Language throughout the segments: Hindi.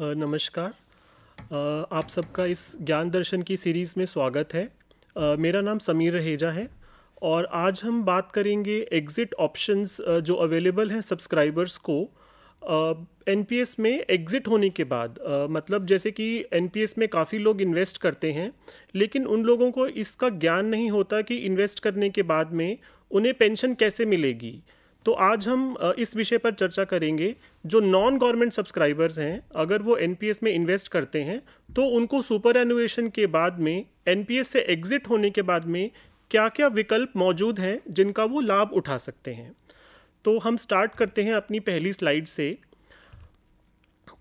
नमस्कार आप सबका इस ज्ञान दर्शन की सीरीज़ में स्वागत है मेरा नाम समीर रहेजा है और आज हम बात करेंगे एग्ज़िट ऑप्शंस जो अवेलेबल हैं सब्सक्राइबर्स को एन में एग्ज़िट होने के बाद मतलब जैसे कि एन में काफ़ी लोग इन्वेस्ट करते हैं लेकिन उन लोगों को इसका ज्ञान नहीं होता कि इन्वेस्ट करने के बाद में उन्हें पेंशन कैसे मिलेगी तो आज हम इस विषय पर चर्चा करेंगे जो नॉन गवर्नमेंट सब्सक्राइबर्स हैं अगर वो एन में इन्वेस्ट करते हैं तो उनको सुपर एनुएशन के बाद में एन से एग्ज़िट होने के बाद में क्या क्या विकल्प मौजूद हैं जिनका वो लाभ उठा सकते हैं तो हम स्टार्ट करते हैं अपनी पहली स्लाइड से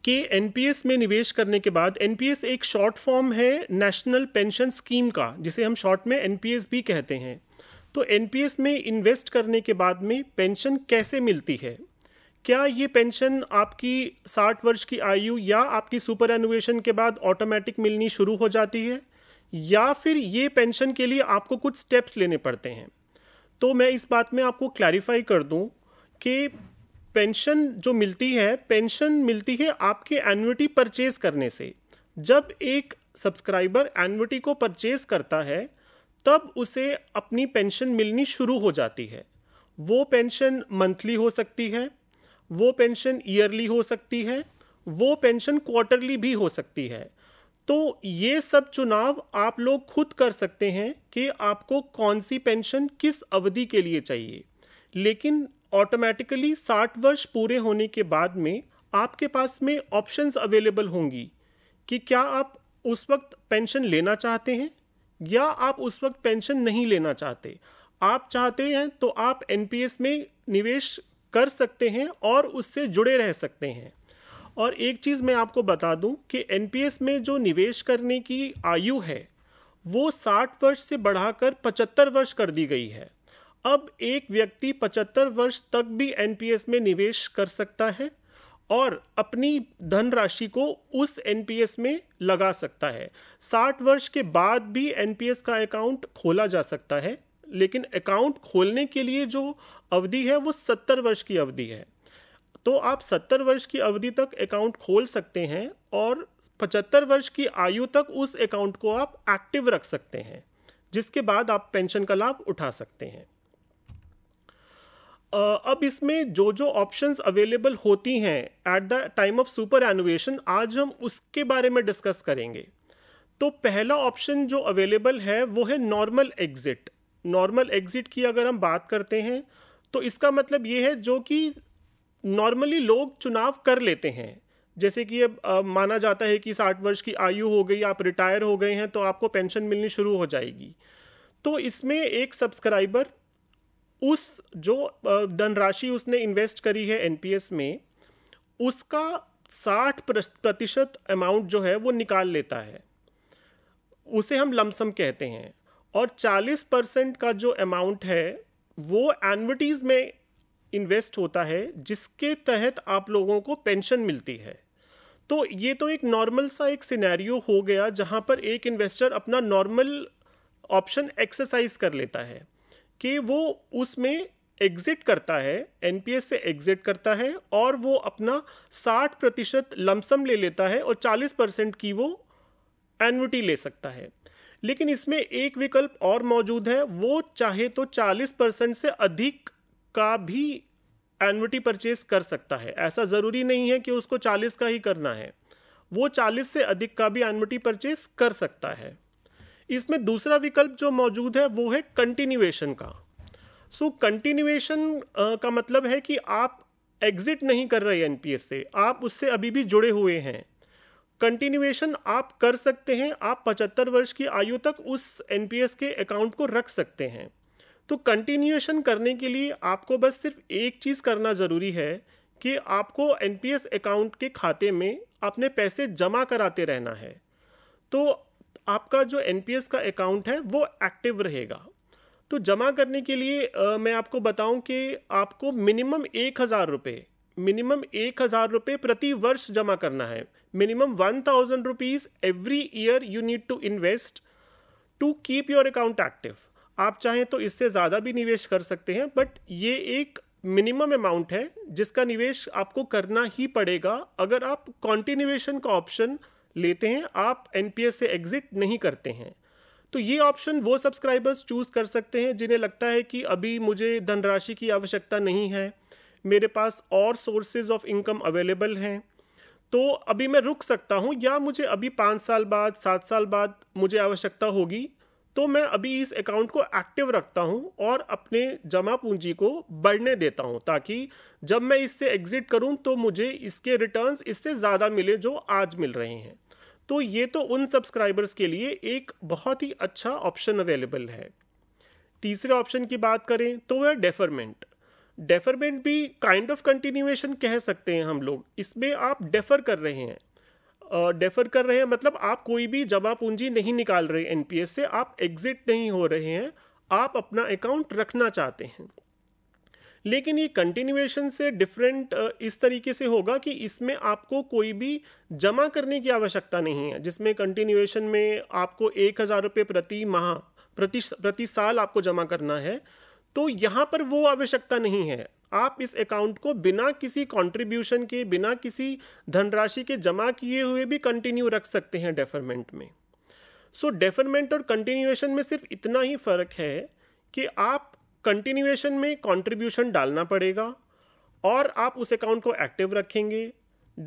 कि एन में निवेश करने के बाद एन एक शॉर्ट फॉर्म है नेशनल पेंशन स्कीम का जिसे हम शॉर्ट में एन भी कहते हैं तो एनपीएस में इन्वेस्ट करने के बाद में पेंशन कैसे मिलती है क्या ये पेंशन आपकी 60 वर्ष की आयु या आपकी सुपर एनुएशन के बाद ऑटोमेटिक मिलनी शुरू हो जाती है या फिर ये पेंशन के लिए आपको कुछ स्टेप्स लेने पड़ते हैं तो मैं इस बात में आपको क्लैरिफाई कर दूं कि पेंशन जो मिलती है पेंशन मिलती है आपके एनुटी परचेज करने से जब एक सब्सक्राइबर एनुटी को परचेज करता है तब उसे अपनी पेंशन मिलनी शुरू हो जाती है वो पेंशन मंथली हो सकती है वो पेंशन ईयरली हो सकती है वो पेंशन क्वार्टरली भी हो सकती है तो ये सब चुनाव आप लोग खुद कर सकते हैं कि आपको कौन सी पेंशन किस अवधि के लिए चाहिए लेकिन ऑटोमेटिकली 60 वर्ष पूरे होने के बाद में आपके पास में ऑप्शंस अवेलेबल होंगी कि क्या आप उस वक्त पेंशन लेना चाहते हैं या आप उस वक्त पेंशन नहीं लेना चाहते आप चाहते हैं तो आप एन में निवेश कर सकते हैं और उससे जुड़े रह सकते हैं और एक चीज़ मैं आपको बता दूं कि एन में जो निवेश करने की आयु है वो 60 वर्ष से बढ़ाकर 75 वर्ष कर दी गई है अब एक व्यक्ति 75 वर्ष तक भी एन में निवेश कर सकता है और अपनी धनराशि को उस एनपीएस में लगा सकता है साठ वर्ष के बाद भी एनपीएस का अकाउंट खोला जा सकता है लेकिन अकाउंट खोलने के लिए जो अवधि है वो सत्तर वर्ष की अवधि है तो आप सत्तर वर्ष की अवधि तक अकाउंट खोल सकते हैं और पचहत्तर वर्ष की आयु तक उस अकाउंट को आप एक्टिव रख सकते हैं जिसके बाद आप पेंशन का लाभ उठा सकते हैं अब इसमें जो जो ऑप्शंस अवेलेबल होती हैं at the time of superannuation आज हम उसके बारे में डिस्कस करेंगे तो पहला ऑप्शन जो अवेलेबल है वो है नॉर्मल एग्ज़िट नॉर्मल एग्ज़िट की अगर हम बात करते हैं तो इसका मतलब ये है जो कि नॉर्मली लोग चुनाव कर लेते हैं जैसे कि अब माना जाता है कि साठ वर्ष की आयु हो गई आप रिटायर हो गए हैं तो आपको पेंशन मिलनी शुरू हो जाएगी तो इसमें एक सब्सक्राइबर उस जो धनराशि उसने इन्वेस्ट करी है एनपीएस में उसका साठ प्रतिशत अमाउंट जो है वो निकाल लेता है उसे हम लमसम कहते हैं और चालीस परसेंट का जो अमाउंट है वो एनविटीज़ में इन्वेस्ट होता है जिसके तहत आप लोगों को पेंशन मिलती है तो ये तो एक नॉर्मल सा एक सिनेरियो हो गया जहाँ पर एक इन्वेस्टर अपना नॉर्मल ऑप्शन एक्सरसाइज कर लेता है कि वो उसमें एग्जिट करता है एनपीएस से एग्जिट करता है और वो अपना 60 प्रतिशत लमसम ले लेता है और 40 परसेंट की वो एनविटी ले सकता है लेकिन इसमें एक विकल्प और मौजूद है वो चाहे तो 40 परसेंट से अधिक का भी एनविटी परचेज कर सकता है ऐसा ज़रूरी नहीं है कि उसको 40 का ही करना है वो 40 से अधिक का भी एनविटी परचेज कर सकता है इसमें दूसरा विकल्प जो मौजूद है वो है कंटिन्यूएशन का सो so, कंटिन्यूएशन का मतलब है कि आप एग्जिट नहीं कर रहे एन से आप उससे अभी भी जुड़े हुए हैं कंटिन्यूएशन आप कर सकते हैं आप पचहत्तर वर्ष की आयु तक उस एन के अकाउंट को रख सकते हैं तो कंटिन्यूएशन करने के लिए आपको बस सिर्फ एक चीज़ करना ज़रूरी है कि आपको एन अकाउंट के खाते में अपने पैसे जमा कराते रहना है तो आपका जो एन का अकाउंट है वो एक्टिव रहेगा तो जमा करने के लिए आ, मैं आपको बताऊं कि आपको मिनिमम एक हज़ार रुपये मिनिमम एक हज़ार रुपये प्रति वर्ष जमा करना है minimum one thousand rupees every year you need to invest to keep your account active आप चाहें तो इससे ज़्यादा भी निवेश कर सकते हैं बट ये एक मिनिमम अमाउंट है जिसका निवेश आपको करना ही पड़ेगा अगर आप कॉन्टिन्यूएशन का ऑप्शन लेते हैं आप एन से एग्जिट नहीं करते हैं तो ये ऑप्शन वो सब्सक्राइबर्स चूज़ कर सकते हैं जिन्हें लगता है कि अभी मुझे धनराशि की आवश्यकता नहीं है मेरे पास और सोर्सेज ऑफ इनकम अवेलेबल हैं तो अभी मैं रुक सकता हूँ या मुझे अभी पाँच साल बाद सात साल बाद मुझे आवश्यकता होगी तो मैं अभी इस अकाउंट को एक्टिव रखता हूँ और अपने जमा पूंजी को बढ़ने देता हूँ ताकि जब मैं इससे एग्ज़िट करूँ तो मुझे इसके रिटर्न्स इससे ज़्यादा मिले जो आज मिल रहे हैं तो ये तो उन सब्सक्राइबर्स के लिए एक बहुत ही अच्छा ऑप्शन अवेलेबल है तीसरे ऑप्शन की बात करें तो वह डेफरमेंट डेफरमेंट भी काइंड ऑफ कंटिन्यूएशन कह सकते हैं हम लोग इसमें आप डेफर कर रहे हैं डेफर कर रहे हैं मतलब आप कोई भी जमा पूंजी नहीं निकाल रहे एनपीएस से आप एग्जिट नहीं हो रहे हैं आप अपना अकाउंट रखना चाहते हैं लेकिन ये कंटिन्यूएशन से डिफरेंट इस तरीके से होगा कि इसमें आपको कोई भी जमा करने की आवश्यकता नहीं है जिसमें कंटिन्यूएशन में आपको एक हज़ार रुपये प्रति माह प्रति प्रति साल आपको जमा करना है तो यहाँ पर वो आवश्यकता नहीं है आप इस अकाउंट को बिना किसी कंट्रीब्यूशन के बिना किसी धनराशि के जमा किए हुए भी कंटिन्यू रख सकते हैं डेफरमेंट में सो so, डेफरमेंट और कंटिन्यूएशन में सिर्फ इतना ही फ़र्क है कि आप कंटिन्यूएशन में कंट्रीब्यूशन डालना पड़ेगा और आप उस अकाउंट को एक्टिव रखेंगे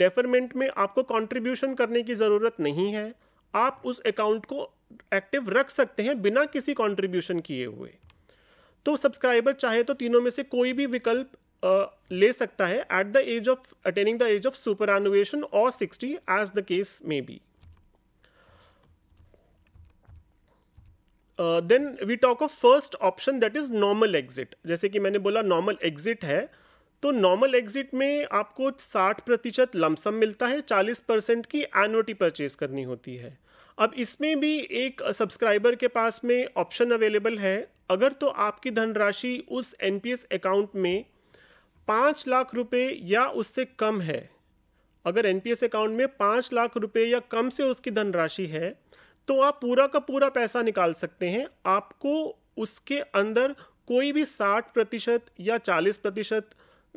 डेफरमेंट में आपको कंट्रीब्यूशन करने की ज़रूरत नहीं है आप उस अकाउंट को एक्टिव रख सकते हैं बिना किसी कंट्रीब्यूशन किए हुए तो सब्सक्राइबर चाहे तो तीनों में से कोई भी विकल्प ले सकता है at the age of attaining the age of superannuation और sixty as the case may be then we talk of first option that is normal exit जैसे कि मैंने बोला नॉर्मल एग्जिट है तो नॉर्मल एग्जिट में आपको 60 प्रतिशत लमसम मिलता है 40 परसेंट की एनुअटी परचेज करनी होती है अब इसमें भी एक सब्सक्राइबर के पास में ऑप्शन अवेलेबल है अगर तो आपकी धनराशि उस एन अकाउंट में पाँच लाख रुपये या उससे कम है अगर एन अकाउंट में पाँच लाख रुपये या कम से उसकी धनराशि है तो आप पूरा का पूरा पैसा निकाल सकते हैं आपको उसके अंदर कोई भी साठ प्रतिशत या चालीस प्रतिशत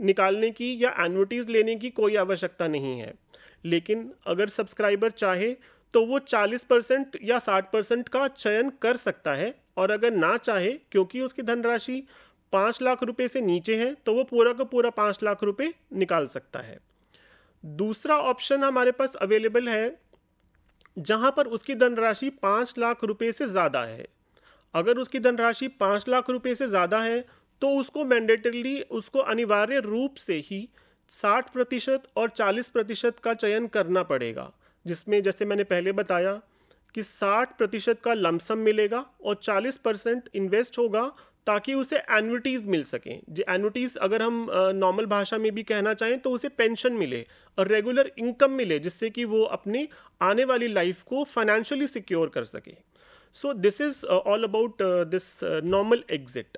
निकालने की या एनविटीज़ लेने की कोई आवश्यकता नहीं है लेकिन अगर सब्सक्राइबर चाहे तो वो 40 परसेंट या 60 परसेंट का चयन कर सकता है और अगर ना चाहे क्योंकि उसकी धनराशि पाँच लाख रुपए से नीचे है तो वो पूरा का पूरा पाँच लाख रुपए निकाल सकता है दूसरा ऑप्शन हमारे पास अवेलेबल है जहाँ पर उसकी धनराशि पाँच लाख रुपए से ज़्यादा है अगर उसकी धनराशि पाँच लाख रुपए से ज़्यादा है तो उसको मैंडेटरली उसको अनिवार्य रूप से ही साठ प्रतिशत और चालीस प्रतिशत का चयन करना पड़ेगा जिसमें जैसे मैंने पहले बताया कि 60 प्रतिशत का लमसम मिलेगा और 40 परसेंट इन्वेस्ट होगा ताकि उसे एनविटीज़ मिल सकें जो एनविटीज अगर हम नॉर्मल भाषा में भी कहना चाहें तो उसे पेंशन मिले और रेगुलर इनकम मिले जिससे कि वो अपनी आने वाली लाइफ को फाइनेंशियली सिक्योर कर सके so this is all about this normal exit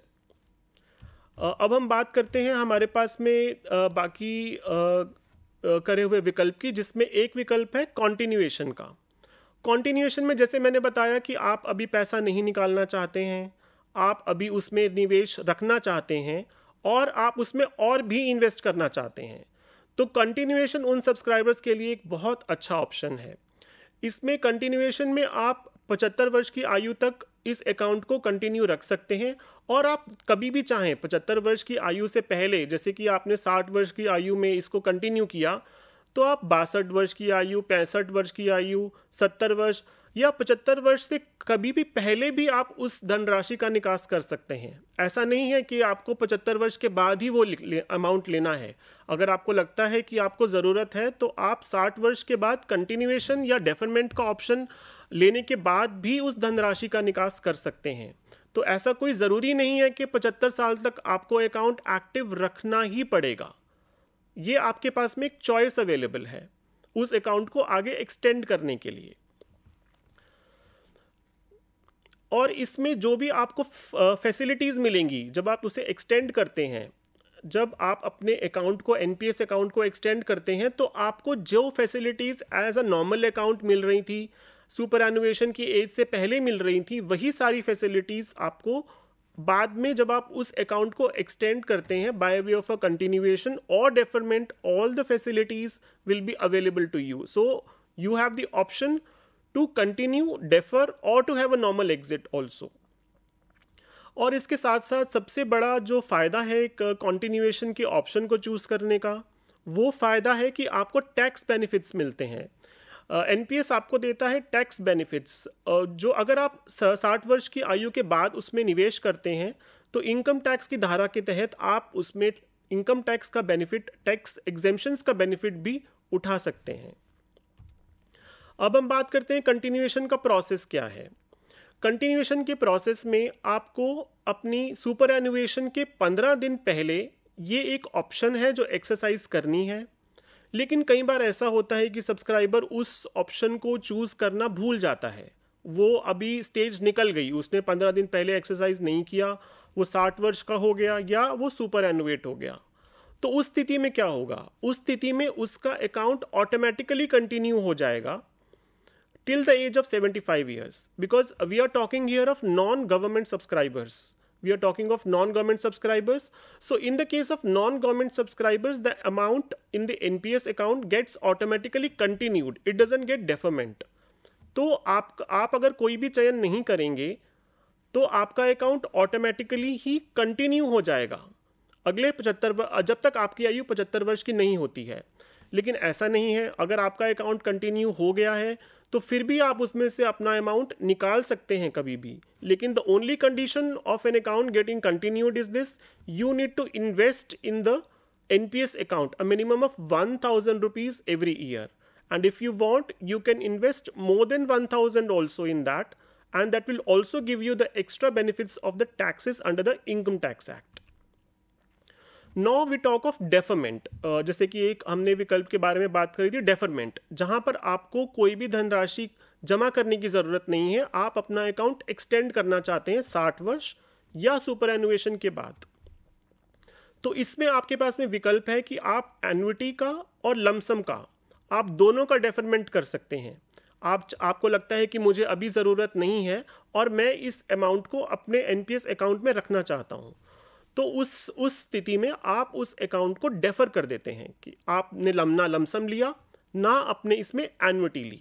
अब हम बात करते हैं हमारे पास में uh, बाकी uh, करे हुए विकल्प की जिसमें एक विकल्प है कॉन्टिन्यूएशन का कॉन्टिन्यूएशन में जैसे मैंने बताया कि आप अभी पैसा नहीं निकालना चाहते हैं आप अभी उसमें निवेश रखना चाहते हैं और आप उसमें और भी इन्वेस्ट करना चाहते हैं तो कंटिन्यूएशन उन सब्सक्राइबर्स के लिए एक बहुत अच्छा ऑप्शन है इसमें कंटिन्यूएशन में आप पचहत्तर वर्ष की आयु तक इस अकाउंट को कंटिन्यू रख सकते हैं और आप कभी भी चाहें पचहत्तर वर्ष की आयु से पहले जैसे कि आपने साठ वर्ष की आयु में इसको कंटिन्यू किया तो आप बासठ वर्ष की आयु पैंसठ वर्ष की आयु सत्तर वर्ष या पचहत्तर वर्ष से कभी भी पहले भी आप उस धनराशि का निकास कर सकते हैं ऐसा नहीं है कि आपको पचहत्तर वर्ष के बाद ही वो ले, अमाउंट लेना है अगर आपको लगता है कि आपको ज़रूरत है तो आप साठ वर्ष के बाद कंटिन्यूएशन या डेफरमेंट का ऑप्शन लेने के बाद भी उस धनराशि का निकास कर सकते हैं तो ऐसा कोई ज़रूरी नहीं है कि पचहत्तर साल तक आपको अकाउंट एक्टिव रखना ही पड़ेगा ये आपके पास में एक चॉइस अवेलेबल है उस अकाउंट को आगे एक्सटेंड करने के लिए और इसमें जो भी आपको फैसिलिटीज़ मिलेंगी जब आप उसे एक्सटेंड करते हैं जब आप अपने अकाउंट को एन अकाउंट को एक्सटेंड करते हैं तो आपको जो facilities as a normal account मिल रही थी सुपर एनुएशन की एज से पहले मिल रही थी वही सारी फैसिलिटीज़ आपको बाद में जब आप उस अकाउंट को एक्सटेंड करते हैं by way of a continuation और deferment all the facilities will be available to you so you have the option to continue defer or to have a normal exit also और इसके साथ साथ सबसे बड़ा जो फ़ायदा है एक कॉन्टिन्यूएशन के ऑप्शन को चूज़ करने का वो फ़ायदा है कि आपको टैक्स बेनिफिट्स मिलते हैं एन uh, आपको देता है टैक्स बेनिफिट्स uh, जो अगर आप साठ वर्ष की आयु के बाद उसमें निवेश करते हैं तो इनकम टैक्स की धारा के तहत आप उसमें इनकम टैक्स का बेनिफिट टैक्स एग्जेम्पन्स का बेनिफिट भी उठा सकते हैं अब हम बात करते हैं कंटिन्यूएशन का प्रोसेस क्या है कंटिन्यूएशन के प्रोसेस में आपको अपनी सुपर एनुएशन के पंद्रह दिन पहले ये एक ऑप्शन है जो एक्सरसाइज करनी है लेकिन कई बार ऐसा होता है कि सब्सक्राइबर उस ऑप्शन को चूज़ करना भूल जाता है वो अभी स्टेज निकल गई उसने पंद्रह दिन पहले एक्सरसाइज नहीं किया वो साठ वर्ष का हो गया या वो सुपर एनुएट हो गया तो उस स्थिति में क्या होगा उस स्थिति में उसका अकाउंट ऑटोमेटिकली कंटिन्यू हो जाएगा till the age of 75 years because we are talking here of non government subscribers we are talking of non government subscribers so in the case of non government subscribers the amount in the nps account gets automatically continued it doesn't get deferment तो आप आप अगर कोई भी चयन नहीं करेंगे तो आपका अकाउंट ऑटोमेटिकली ही कंटिन्यू हो जाएगा अगले पचहत्तर जब तक आपकी आयु पचहत्तर वर्ष की नहीं होती है लेकिन ऐसा नहीं है अगर आपका अकाउंट कंटिन्यू हो गया है तो फिर भी आप उसमें से अपना अमाउंट निकाल सकते हैं कभी भी लेकिन the only condition of an account getting continued is this you need to invest in the N P S account a minimum of one thousand rupees every year and if you want you can invest more than one thousand also in that and that will also give you the extra benefits of the taxes under the income tax act no we talk of deferment जैसे कि एक हमने विकल्प के बारे में बात करी थी डेफरमेंट जहां पर आपको कोई भी धनराशि जमा करने की ज़रूरत नहीं है आप अपना अकाउंट एक्सटेंड करना चाहते हैं साठ वर्ष या सुपर एनुएशन के बाद तो इसमें आपके पास में विकल्प है कि आप एनुटी का और लमसम का आप दोनों का डेफरमेंट कर सकते हैं आप आपको लगता है कि मुझे अभी ज़रूरत नहीं है और मैं इस अमाउंट को अपने एन अकाउंट में रखना चाहता हूँ तो उस उस स्थिति में आप उस अकाउंट को डेफर कर देते हैं कि आपने लम ना लमसम लिया ना अपने इसमें एनुअटी ली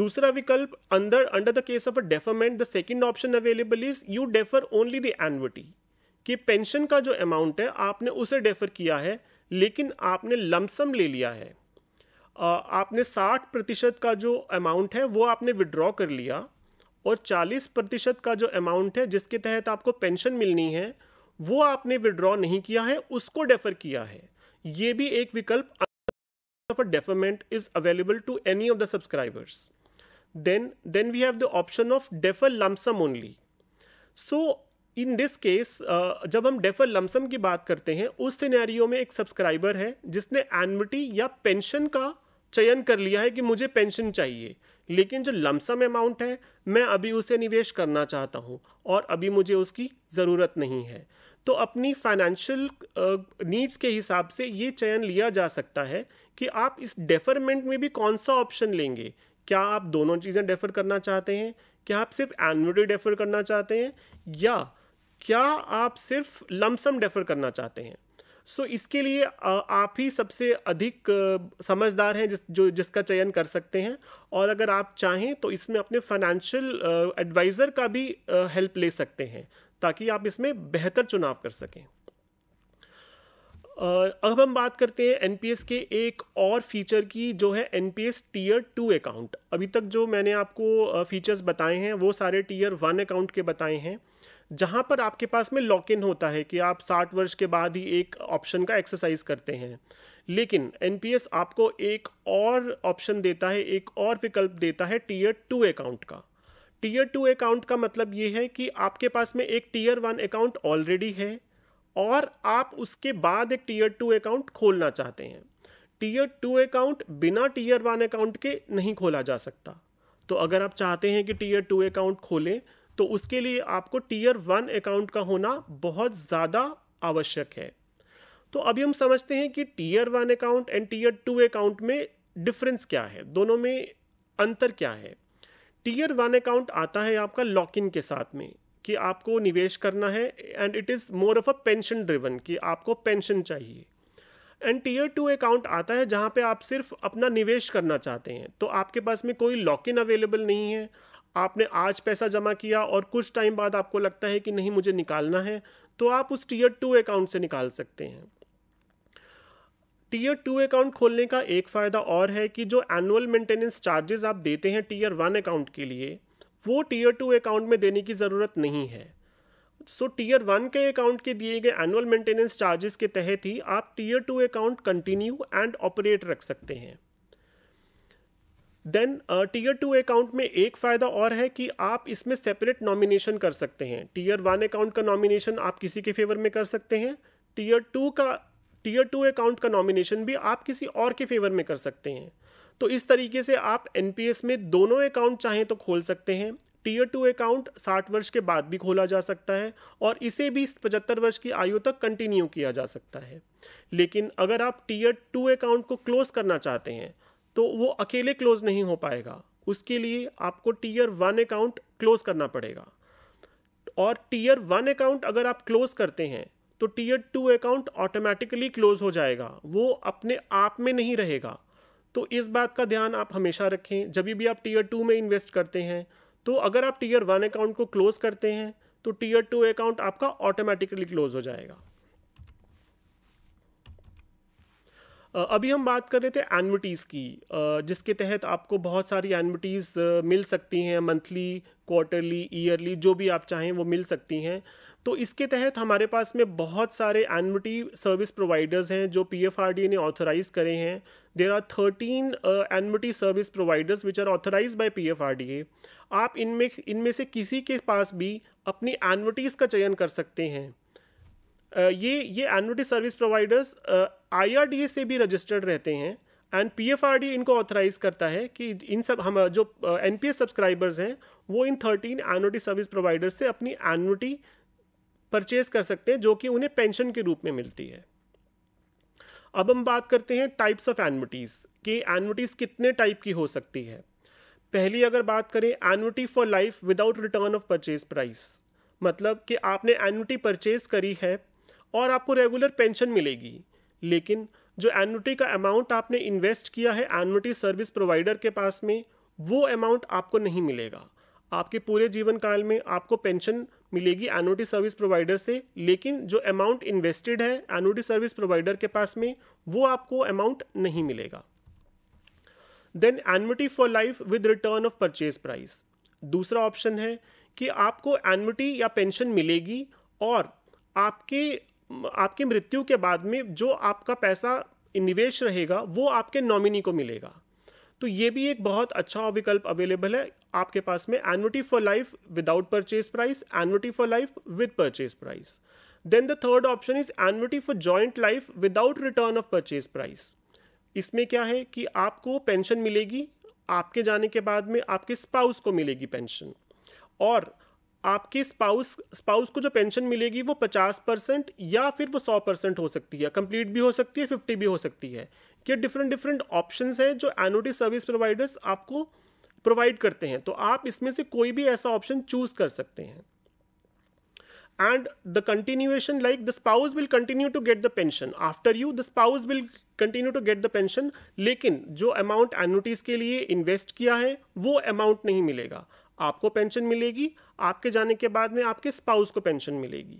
दूसरा विकल्प अंदर under the case of a deferment the second option available is you defer only the annuity कि पेंशन का जो अमाउंट है आपने उसे डेफर किया है लेकिन आपने लमसम ले लिया है आपने 60 प्रतिशत का जो अमाउंट है वो आपने विड्रॉ कर लिया और 40 प्रतिशत का जो अमाउंट है जिसके तहत आपको पेंशन मिलनी है वो आपने विड्रॉ नहीं किया है उसको डेफर किया है ये भी एक विकल्प of a deferment is available to any of the subscribers then then we have the option of defer lump in this case जब हम डेफर लमसम की बात करते हैं उस सिनेरियो में एक सब्सक्राइबर है जिसने एनविटी या पेंशन का चयन कर लिया है कि मुझे पेंशन चाहिए लेकिन जो लमसम अमाउंट है मैं अभी उसे निवेश करना चाहता हूँ और अभी मुझे उसकी ज़रूरत नहीं है तो अपनी फाइनेंशियल नीड्स के हिसाब से ये चयन लिया जा सकता है कि आप इस डेफरमेंट में भी कौन सा ऑप्शन लेंगे क्या आप दोनों चीज़ें डेफर करना चाहते हैं क्या आप सिर्फ एनुअली डेफर करना चाहते हैं या क्या आप सिर्फ लमसम डेफर करना चाहते हैं सो इसके लिए आप ही सबसे अधिक समझदार हैं जिस जो जिसका चयन कर सकते हैं और अगर आप चाहें तो इसमें अपने फाइनेंशियल एडवाइज़र का भी हेल्प ले सकते हैं ताकि आप इसमें बेहतर चुनाव कर सकें अब हम बात करते हैं एन के एक और फीचर की जो है N P S tier two account अभी तक जो मैंने आपको फीचर्स बताए हैं वो सारे टीयर वन अकाउंट के बताए हैं जहाँ पर आपके पास में लॉक इन होता है कि आप साठ वर्ष के बाद ही एक ऑप्शन का एक्सरसाइज करते हैं लेकिन एन आपको एक और ऑप्शन देता है एक और विकल्प देता है टीयर टू अकाउंट का टीयर टू अकाउंट का मतलब ये है कि आपके पास में एक टीयर वन अकाउंट ऑलरेडी है और आप उसके बाद एक टीयर टू अकाउंट खोलना चाहते हैं टीयर टू अकाउंट बिना टीयर वन अकाउंट के नहीं खोला जा सकता तो अगर आप चाहते हैं कि टीयर टू अकाउंट खोलें तो उसके लिए आपको टीयर वन अकाउंट का होना बहुत ज़्यादा आवश्यक है तो अभी हम समझते हैं कि tier one account and tier two account में डिफरेंस क्या है दोनों में अंतर क्या है टीयर वन अकाउंट आता है आपका लॉक इन के साथ में कि आपको निवेश करना है and it is more of a pension driven कि आपको पेंशन चाहिए एंड टीयर टू अकाउंट आता है जहाँ पे आप सिर्फ अपना निवेश करना चाहते हैं तो आपके पास में कोई लॉक इन अवेलेबल नहीं है आपने आज पैसा जमा किया और कुछ टाइम बाद आपको लगता है कि नहीं मुझे निकालना है तो आप उस टीयर टू अकाउंट से निकाल सकते हैं टीयर टू अकाउंट खोलने का एक फ़ायदा और है कि जो एनुअल मेंटेनेंस चार्जेस आप देते हैं टीयर वन अकाउंट के लिए वो टीयर टू अकाउंट में देने की ज़रूरत नहीं है सो टीयर वन के अकाउंट के दिए गए एनुअल मेंटेनेंस चार्जेस के तहत ही आप tier two account continue and operate रख सकते हैं देन टीयर टू अकाउंट में एक फ़ायदा और है कि आप इसमें सेपरेट नॉमिनेशन कर सकते हैं टीयर वन अकाउंट का नॉमिनेशन आप किसी के फेवर में कर सकते हैं टीयर टू का टीयर टू अकाउंट का नॉमिनेशन भी आप किसी और के फेवर में कर सकते हैं तो इस तरीके से आप एन में दोनों अकाउंट चाहें तो खोल सकते हैं टीयर टू अकाउंट साठ वर्ष के बाद भी खोला जा सकता है और इसे भी पचहत्तर वर्ष की आयु तक कंटिन्यू किया जा सकता है लेकिन अगर आप टीयर टू अकाउंट को क्लोज करना चाहते हैं तो वो अकेले क्लोज नहीं हो पाएगा उसके लिए आपको टीयर वन अकाउंट क्लोज करना पड़ेगा और टीयर वन अकाउंट अगर आप क्लोज करते हैं तो tier two account automatically close हो जाएगा वो अपने आप में नहीं रहेगा तो इस बात का ध्यान आप हमेशा रखें जब भी आप टीयर टू में इन्वेस्ट करते हैं तो अगर आप टीयर वन अकाउंट को क्लोज करते हैं तो टीयर टू अकाउंट आपका ऑटोमेटिकली क्लोज हो जाएगा अभी हम बात कर रहे थे एनविटीज़ की जिसके तहत आपको बहुत सारी एनविटीज़ मिल सकती हैं मंथली क्वार्टरली ईयरली जो भी आप चाहें वो मिल सकती हैं तो इसके तहत हमारे पास में बहुत सारे एनविटी सर्विस प्रोवाइडर्स हैं जो पी एफ आर डी ने ऑथराइज करे हैं there are thirteen annuity service providers which are authorise by P F R D A आप इनमें इनमें से किसी के पास भी अपनी एनविटीज़ का चयन कर सकते हैं ये ये एनुटी सर्विस प्रोवाइडर्स आईआरडीए से भी रजिस्टर्ड रहते हैं एंड पीएफआरडी इनको ऑथराइज करता है कि इन सब हम जो एन पी एस सब्सक्राइबर्स हैं वो इन थर्टीन एनुटी सर्विस प्रोवाइडर्स से अपनी एनुटी परचेज कर सकते हैं जो कि उन्हें पेंशन के रूप में मिलती है अब हम बात करते हैं टाइप्स ऑफ एनविटीज़ कि एनविटीज़ कितने टाइप की हो सकती है पहली अगर बात करें annuity for life without return of purchase price मतलब कि आपने एनविटी परचेज करी है और आपको रेगुलर पेंशन मिलेगी लेकिन जो एनुटी का अमाउंट आपने इन्वेस्ट किया है एनुटी सर्विस प्रोवाइडर के पास में वो अमाउंट आपको नहीं मिलेगा आपके पूरे जीवन काल में आपको पेंशन मिलेगी एनुटी सर्विस प्रोवाइडर से लेकिन जो अमाउंट इन्वेस्टेड है एनुटी सर्विस प्रोवाइडर के पास में वो आपको अमाउंट नहीं मिलेगा then annuity for life with return of purchase price दूसरा ऑप्शन है कि आपको एनविटी या पेंशन मिलेगी और आपके आपकी मृत्यु के बाद में जो आपका पैसा निवेश रहेगा वो आपके नॉमिनी को मिलेगा तो ये भी एक बहुत अच्छा विकल्प अवेलेबल है आपके पास में annuity for life without purchase price annuity for life with purchase price then the third option is annuity for joint life without return of purchase price इसमें क्या है कि आपको पेंशन मिलेगी आपके जाने के बाद में आपके स्पाउस को मिलेगी पेंशन और आपके स्पाउस स्पाउस को जो पेंशन मिलेगी वो पचास परसेंट या फिर वो सौ परसेंट हो सकती है कंप्लीट भी हो सकती है फिफ्टी भी हो सकती है ये डिफरेंट डिफरेंट ऑप्शन हैं जो एनोटी सर्विस प्रोवाइडर्स आपको प्रोवाइड करते हैं तो आप इसमें से कोई भी ऐसा ऑप्शन चूज कर सकते हैं and the continuation like the spouse will continue to get the pension after you the spouse will continue to get the pension लेकिन जो अमाउंट एनोटीज के लिए इन्वेस्ट किया है वो अमाउंट नहीं मिलेगा आपको पेंशन मिलेगी आपके जाने के बाद में आपके स्पाउस को पेंशन मिलेगी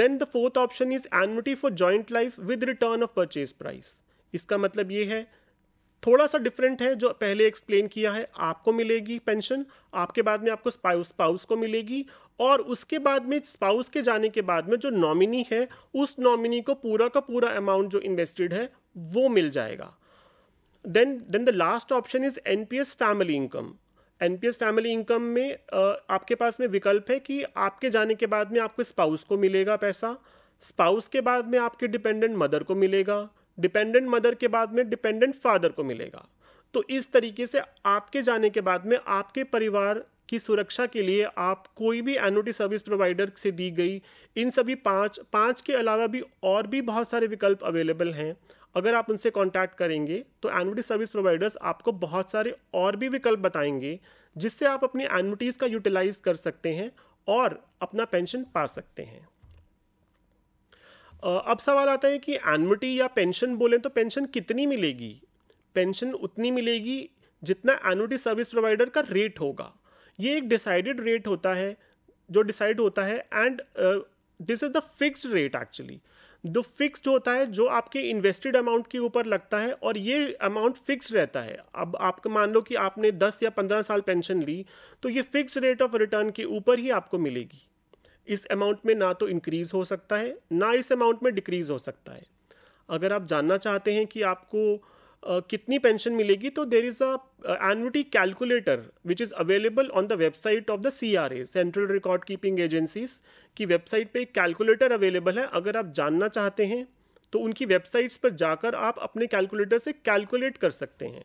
then the fourth option is annuity for joint life with return of purchase price इसका मतलब ये है थोड़ा सा डिफरेंट है जो पहले एक्सप्लेन किया है आपको मिलेगी पेंशन आपके बाद में आपको स्पाउस स्पाउस को मिलेगी और उसके बाद में स्पाउस के जाने के बाद में जो नॉमिनी है उस नॉमिनी को पूरा का पूरा अमाउंट जो इन्वेस्टेड है वो मिल जाएगा then then the last option is an family income NPS family income में आपके पास में विकल्प है कि आपके जाने के बाद में आपको स्पाउस को मिलेगा पैसा स्पाउस के बाद में आपके डिपेंडेंट मदर को मिलेगा डिपेंडेंट मदर के बाद में डिपेंडेंट फादर को मिलेगा तो इस तरीके से आपके जाने के बाद में आपके परिवार की सुरक्षा के लिए आप कोई भी एनोटी सर्विस प्रोवाइडर से दी गई इन सभी पाँच पाँच के अलावा भी और भी बहुत सारे विकल्प अवेलेबल हैं अगर आप उनसे कॉन्टैक्ट करेंगे तो एनविटी सर्विस प्रोवाइडर्स आपको बहुत सारे और भी विकल्प बताएंगे जिससे आप अपनी एनविटीज़ का यूटिलाइज कर सकते हैं और अपना पेंशन पा सकते हैं अब सवाल आता है कि एनविटी या पेंशन बोलें तो पेंशन कितनी मिलेगी पेंशन उतनी मिलेगी जितना एनुटी सर्विस प्रोवाइडर का रेट होगा ये एक डिसाइडेड रेट होता है जो डिसाइड होता है and this is the fixed rate actually जो फिक्स्ड होता है जो आपके इन्वेस्टेड अमाउंट के ऊपर लगता है और ये अमाउंट फिक्स रहता है अब आप मान लो कि आपने 10 या 15 साल पेंशन ली तो ये फिक्स रेट ऑफ रिटर्न के ऊपर ही आपको मिलेगी इस अमाउंट में ना तो इंक्रीज़ हो सकता है ना इस अमाउंट में डिक्रीज़ हो सकता है अगर आप जानना चाहते हैं कि आपको कितनी पेंशन मिलेगी तो there is a annuity calculator which is available on the website of the C R A central record keeping agencies की वेबसाइट पे एक कैलकुलेटर अवेलेबल है अगर आप जानना चाहते हैं तो उनकी वेबसाइट्स पर जाकर आप अपने कैलकुलेटर से कैलकुलेट कर सकते हैं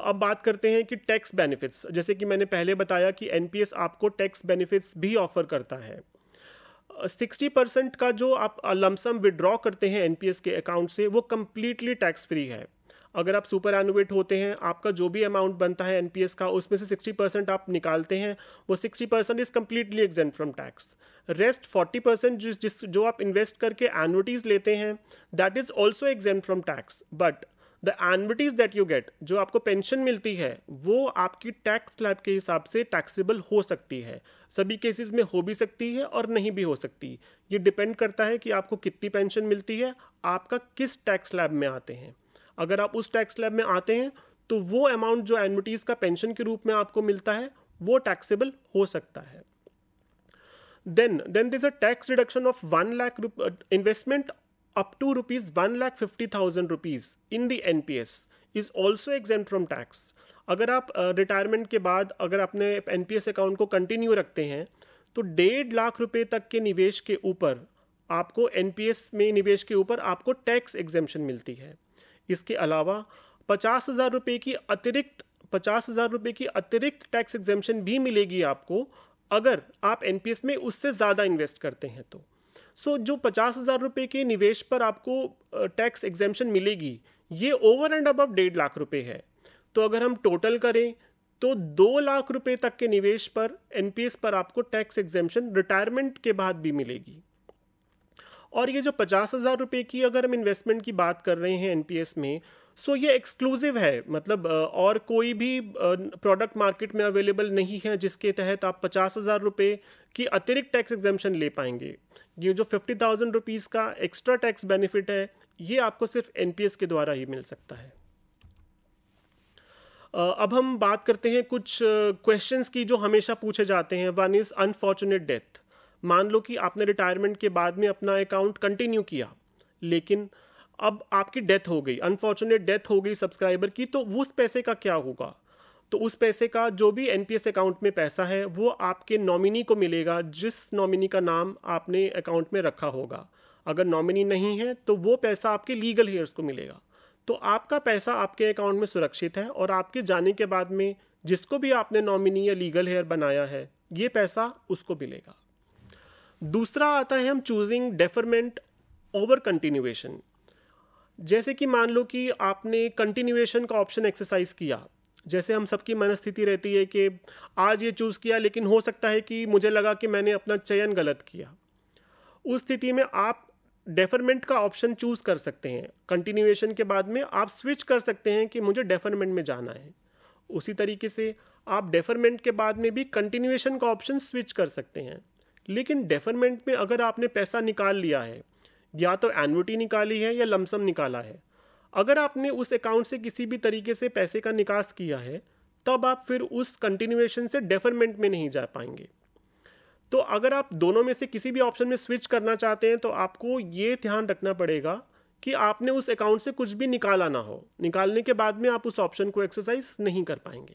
अब बात करते हैं कि टैक्स बेनिफिट्स जैसे कि मैंने पहले बताया कि एन आपको टैक्स बेनिफिट्स भी ऑफर करता है सिक्सटी परसेंट का जो आप लमसम विड्रॉ करते हैं एनपीएस के अकाउंट से वो कम्प्लीटली टैक्स फ्री है अगर आप सुपर एनुवेट होते हैं आपका जो भी अमाउंट बनता है एनपीएस का उसमें से 60 परसेंट आप निकालते हैं वो 60 percent is completely exempt from tax rest 40 percent जिस जिस जो आप इन्वेस्ट करके एनुटीज लेते हैं that is also exempt from tax but the annuities that you get जो आपको पेंशन मिलती है वो आपकी टैक्स लाइफ के हिसाब से टैक्सेबल हो सकती है सभी केसेस में हो भी सकती है और नहीं भी हो सकती ये डिपेंड करता है कि आपको कितनी पेंशन मिलती है आपका किस टैक्स लैब में आते हैं अगर आप उस टैक्स लैब में आते हैं तो वो अमाउंट जो एनविटीज़ का पेंशन के रूप में आपको मिलता है वो टैक्सेबल हो सकता है then a tax reduction of one lakh investment up to rupees one lakh fifty thousand rupees in the N P S is also exempt from tax अगर आप रिटायरमेंट के बाद अगर अपने एन अकाउंट को कंटिन्यू रखते हैं तो डेढ़ लाख रुपए तक के निवेश के ऊपर आपको एन में निवेश के ऊपर आपको टैक्स एग्जेम्पन मिलती है इसके अलावा पचास हज़ार रुपये की अतिरिक्त पचास हज़ार रुपये की अतिरिक्त टैक्स एग्जेम्पन भी मिलेगी आपको अगर आप एन में उससे ज़्यादा इन्वेस्ट करते हैं तो सो so, जो पचास हज़ार रुपये के निवेश पर आपको टैक्स एग्जेम्पन मिलेगी ये ओवर एंड अबव डेढ़ लाख रुपये है तो अगर हम टोटल करें तो दो लाख रुपए तक के निवेश पर एनपीएस पर आपको टैक्स एग्जेम्पन रिटायरमेंट के बाद भी मिलेगी और ये जो पचास हज़ार रुपये की अगर हम इन्वेस्टमेंट की बात कर रहे हैं एनपीएस में सो ये एक्सक्लूसिव है मतलब और कोई भी प्रोडक्ट मार्केट में अवेलेबल नहीं है जिसके तहत आप पचास हज़ार रुपये की अतिरिक्त टैक्स एग्जेम्पन ले पाएंगे ये जो फिफ्टी थाउजेंड रुपीज़ का एक्स्ट्रा टैक्स बेनिफिट है ये आपको सिर्फ एन के द्वारा ही मिल सकता है अब हम बात करते हैं कुछ क्वेश्चंस की जो हमेशा पूछे जाते हैं वन इज़ अनफॉर्चुनेट डेथ मान लो कि आपने रिटायरमेंट के बाद में अपना अकाउंट कंटिन्यू किया लेकिन अब आपकी डेथ हो गई अनफॉर्चुनेट डेथ हो गई सब्सक्राइबर की तो उस पैसे का क्या होगा तो उस पैसे का जो भी एन अकाउंट में पैसा है वो आपके नॉमिनी को मिलेगा जिस नॉमिनी का नाम आपने अकाउंट में रखा होगा अगर नॉमिनी नहीं है तो वो पैसा आपके लीगल हेयर्स को मिलेगा तो आपका पैसा आपके अकाउंट में सुरक्षित है और आपके जाने के बाद में जिसको भी आपने नॉमिनी या लीगल हेयर बनाया है ये पैसा उसको मिलेगा दूसरा आता है हम चूजिंग डेफरमेंट ओवर कंटिन्यूएशन जैसे कि मान लो कि आपने कंटिन्यूएशन का ऑप्शन एक्सरसाइज किया जैसे हम सबकी मनस्थिति रहती है कि आज ये चूज़ किया लेकिन हो सकता है कि मुझे लगा कि मैंने अपना चयन गलत किया उस स्थिति में आप डेफरमेंट का ऑप्शन चूज कर सकते हैं कंटिन्यूएशन के बाद में आप स्विच कर सकते हैं कि मुझे डेफरमेंट में जाना है उसी तरीके से आप डेफरमेंट के बाद में भी कंटिन्यूएशन का ऑप्शन स्विच कर सकते हैं लेकिन डेफरमेंट में अगर आपने पैसा निकाल लिया है या तो एनविटी निकाली है या लमसम निकाला है अगर आपने उस अकाउंट से किसी भी तरीके से पैसे का निकास किया है तब आप फिर उस कंटिन्यूएशन से डेफरमेंट में नहीं जा पाएंगे तो अगर आप दोनों में से किसी भी ऑप्शन में स्विच करना चाहते हैं तो आपको ये ध्यान रखना पड़ेगा कि आपने उस अकाउंट से कुछ भी निकाला ना हो निकालने के बाद में आप उस ऑप्शन को एक्सरसाइज नहीं कर पाएंगे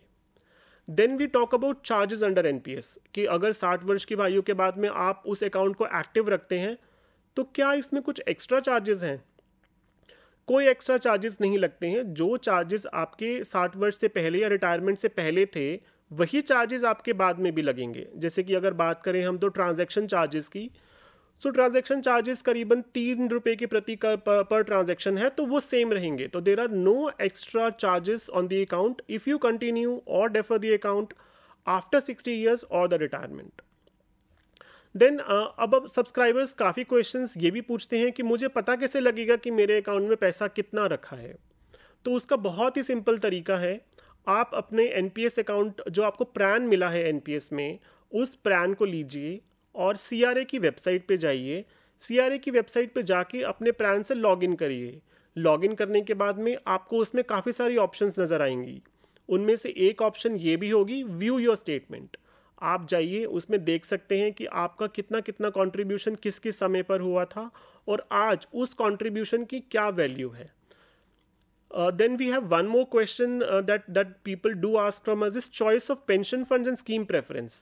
then we talk about charges under N कि अगर साठ वर्ष की भाइयों के बाद में आप उस अकाउंट को एक्टिव रखते हैं तो क्या इसमें कुछ एक्स्ट्रा चार्जेस हैं कोई एक्स्ट्रा चार्जेस नहीं लगते हैं जो चार्जेस आपके साठ वर्ष से पहले या रिटायरमेंट से पहले थे वही चार्जेस आपके बाद में भी लगेंगे जैसे कि अगर बात करें हम तो ट्रांजैक्शन चार्जेस की सो ट्रांजैक्शन चार्जेस करीबन तीन रुपये के प्रति कर, पर, ट्रांजेक्शन ट्रांजैक्शन है तो वो सेम रहेंगे तो there are no extra charges on the account if you continue or defer the account after sixty years or the retirement then अब अब सब्सक्राइबर्स काफ़ी क्वेश्चन ये भी पूछते हैं कि मुझे पता कैसे लगेगा कि मेरे अकाउंट में पैसा कितना रखा है तो उसका बहुत ही सिंपल तरीका है आप अपने एन अकाउंट जो आपको प्रैन मिला है एन में उस प्रैन को लीजिए और सी की वेबसाइट पर जाइए सी की वेबसाइट पर जाके अपने प्रैन से लॉगिन करिए लॉगिन करने के बाद में आपको उसमें काफ़ी सारी ऑप्शंस नज़र आएंगी उनमें से एक ऑप्शन ये भी होगी व्यू योर स्टेटमेंट आप जाइए उसमें देख सकते हैं कि आपका कितना कितना कंट्रीब्यूशन किस किस समय पर हुआ था और आज उस कंट्रीब्यूशन की क्या वैल्यू है Uh, then we have one more question uh, that that people do ask from us is choice of pension funds and scheme preference.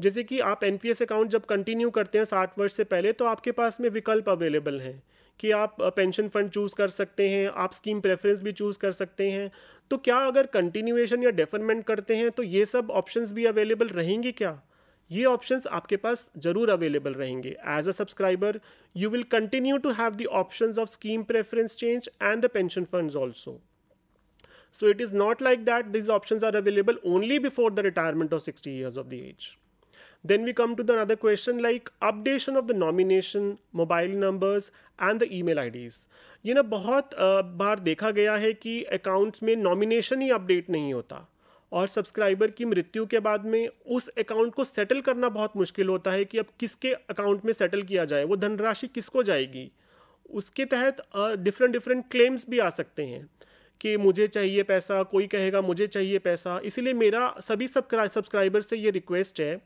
जैसे कि आप एन अकाउंट जब कंटिन्यू करते हैं साठ वर्ष से पहले तो आपके पास में विकल्प अवेलेबल हैं कि आप पेंशन फंड चूज़ कर सकते हैं आप स्कीम प्रेफरेंस भी चूज़ कर सकते हैं तो क्या अगर कंटिन्यूएशन या डेफरमेंट करते हैं तो ये सब ऑप्शंस भी अवेलेबल रहेंगे क्या ये ऑप्शंस आपके पास जरूर अवेलेबल रहेंगे as a subscriber you will continue to have the options of scheme preference change and the pension funds also so it is not like that this options are available only before the retirement of sixty years of the age then we come to the another question like updation of the nomination mobile numbers and the email IDs ये ना बहुत बार देखा गया है कि अकाउंट्स में नॉमिनेशन ही अपडेट नहीं होता और सब्सक्राइबर की मृत्यु के बाद में उस अकाउंट को सेटल करना बहुत मुश्किल होता है कि अब किसके अकाउंट में सेटल किया जाए वो धनराशि किसको जाएगी उसके तहत डिफरेंट डिफरेंट क्लेम्स भी आ सकते हैं कि मुझे चाहिए पैसा कोई कहेगा मुझे चाहिए पैसा इसीलिए मेरा सभी सब्सक्राइबर से ये रिक्वेस्ट है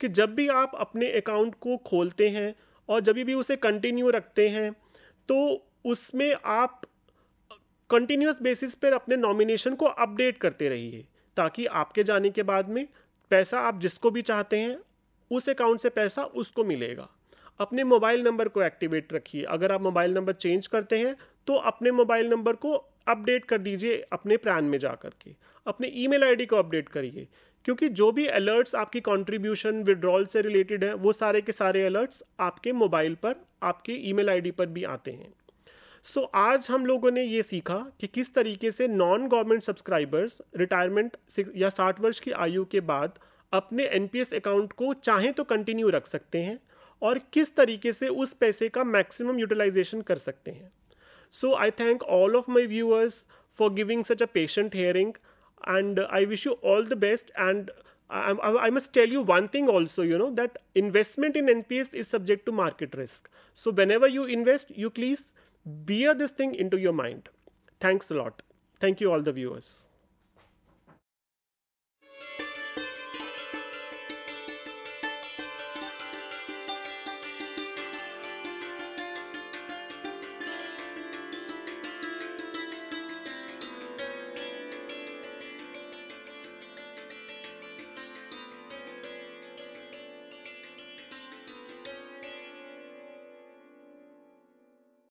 कि जब भी आप अपने अकाउंट को खोलते हैं और जब भी उसे कंटिन्यू रखते हैं तो उसमें आप कंटिन्यूस बेसिस पर अपने नॉमिनेशन को अपडेट करते रहिए ताकि आपके जाने के बाद में पैसा आप जिसको भी चाहते हैं उस अकाउंट से पैसा उसको मिलेगा अपने मोबाइल नंबर को एक्टिवेट रखिए अगर आप मोबाइल नंबर चेंज करते हैं तो अपने मोबाइल नंबर को अपडेट कर दीजिए अपने प्लान में जा कर के अपने ईमेल आईडी को अपडेट करिए क्योंकि जो भी अलर्ट्स आपकी कंट्रीब्यूशन विड्रॉल से रिलेटेड है वो सारे के सारे अलर्ट्स आपके मोबाइल पर आपके ईमेल आईडी पर भी आते हैं सो so, आज हम लोगों ने ये सीखा कि किस तरीके से नॉन गवर्नमेंट सब्सक्राइबर्स रिटायरमेंट या साठ वर्ष की आयु के बाद अपने एन अकाउंट को चाहें तो कंटिन्यू रख सकते हैं और किस तरीके से उस पैसे का मैक्सिमम यूटिलाइजेशन कर सकते हैं so I thank all of my viewers for giving such a patient hearing and I wish you all the best and I tell you one thing also you know that investment in N P S is subject to market risk so whenever you invest you please bear this thing into your mind. Thanks a lot. Thank you, all the viewers.